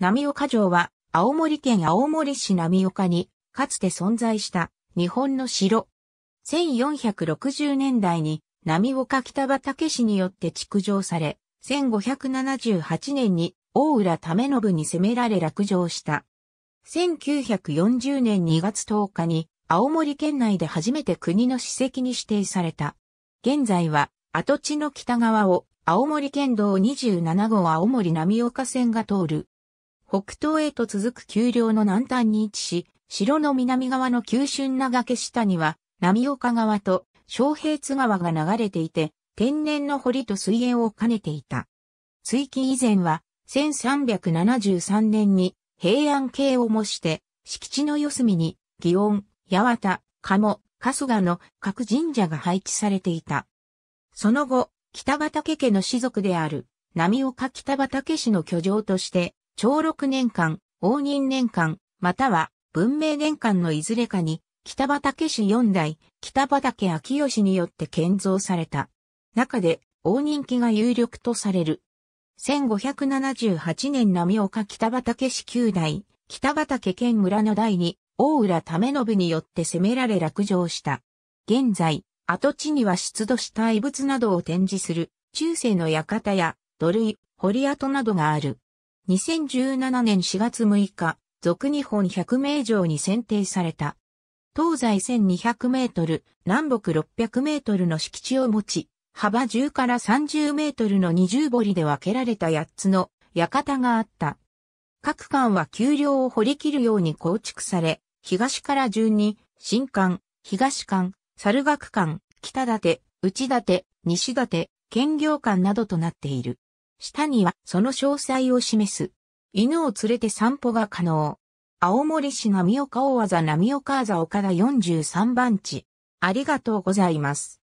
波岡城は、青森県青森市波岡に、かつて存在した、日本の城。1460年代に、波岡北畑氏によって築城され、1578年に、大浦為信に攻められ落城した。1940年2月10日に、青森県内で初めて国の史跡に指定された。現在は、跡地の北側を、青森県道27号青森波岡線が通る、北東へと続く丘陵の南端に位置し、城の南側の急峻な崖下には、波岡川と昌平津川が流れていて、天然の堀と水源を兼ねていた。追記以前は、1373年に平安系を模して、敷地の四隅に、祇園、八幡、鴨、春日の各神社が配置されていた。その後、北畠家の士族である、波岡北畠氏の居城として、長六年間、応仁年間、または文明年間のいずれかに、北畠氏四代、北畠昭義によって建造された。中で、応仁期が有力とされる。1578年波岡北畠氏九代、北畠県村の代に、大浦為信によって攻められ落城した。現在、跡地には出土した遺物などを展示する、中世の館や土塁、堀跡などがある。2017年4月6日、俗日本100名城に選定された。東西1200メートル、南北600メートルの敷地を持ち、幅10から30メートルの20堀で分けられた8つの館があった。各館は丘陵を掘り切るように構築され、東から順に、新館、東館、猿楽館、北館、内館、西館、兼業館などとなっている。下にはその詳細を示す。犬を連れて散歩が可能。青森市波岡大技波岡あざ岡田43番地。ありがとうございます。